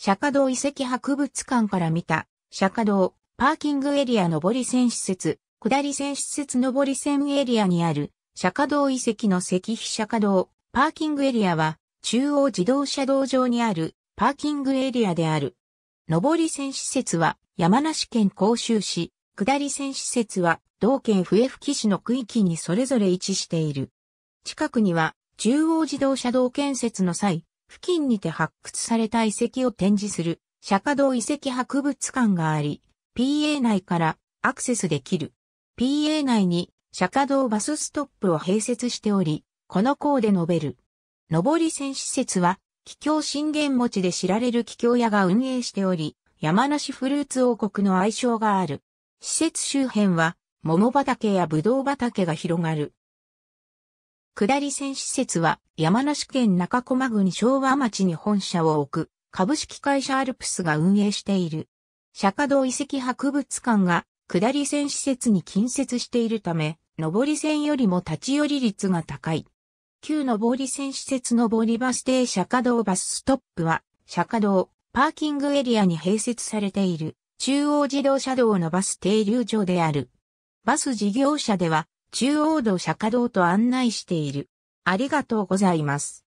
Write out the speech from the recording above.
釈迦堂遺跡博物館から見た、釈迦堂、パーキングエリア上り線施設、下り線施設上り線エリアにある、釈迦堂遺跡の石碑釈迦堂、パーキングエリアは、中央自動車道上にある、パーキングエリアである。上り線施設は、山梨県甲州市、下り線施設は、同県笛吹市の区域にそれぞれ位置している。近くには、中央自動車道建設の際、付近にて発掘された遺跡を展示する釈迦堂遺跡博物館があり、PA 内からアクセスできる。PA 内に釈迦堂バスストップを併設しており、この項で述べる。上り線施設は、桔梗信玄餅で知られる桔梗屋が運営しており、山梨フルーツ王国の愛称がある。施設周辺は、桃畑や葡萄畑が広がる。下り線施設は山梨県中駒郡昭和町に本社を置く株式会社アルプスが運営している。釈迦堂遺跡博物館が下り線施設に近接しているため、上り線よりも立ち寄り率が高い。旧上り線施設上りバス停釈迦堂バスストップは釈迦堂パーキングエリアに併設されている中央自動車道のバス停留所である。バス事業者では中央道釈迦堂と案内している。ありがとうございます。